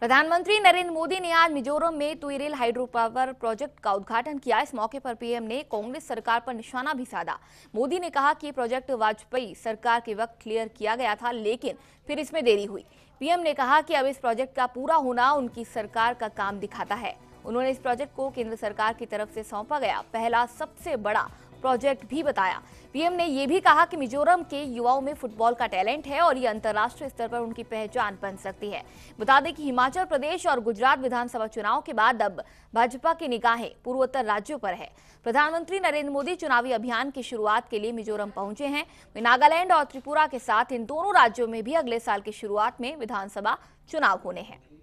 प्रधानमंत्री नरेंद्र मोदी ने आज मिजोरम में तुईरेल हाइड्रो पावर प्रोजेक्ट का उद्घाटन किया इस मौके पर पीएम ने कांग्रेस सरकार पर निशाना भी साधा मोदी ने कहा कि प्रोजेक्ट वाजपेयी सरकार के वक्त क्लियर किया गया था लेकिन फिर इसमें देरी हुई पीएम ने कहा कि अब इस प्रोजेक्ट का पूरा होना उनकी सरकार का काम दिखाता है उन्होंने इस प्रोजेक्ट को केंद्र सरकार की तरफ से सौंपा गया पहला सबसे बड़ा प्रोजेक्ट भी बताया पीएम ने यह भी कहा कि मिजोरम के युवाओं में फुटबॉल का टैलेंट है और ये अंतर्राष्ट्रीय स्तर पर उनकी पहचान बन सकती है बता दें कि हिमाचल प्रदेश और गुजरात विधानसभा चुनाव के बाद अब भाजपा की निगाहें पूर्वोत्तर राज्यों पर है प्रधानमंत्री नरेंद्र मोदी चुनावी अभियान की शुरुआत के लिए मिजोरम पहुंचे हैं वे नागालैंड और त्रिपुरा के साथ इन दोनों राज्यों में भी अगले साल की शुरुआत में विधानसभा चुनाव होने हैं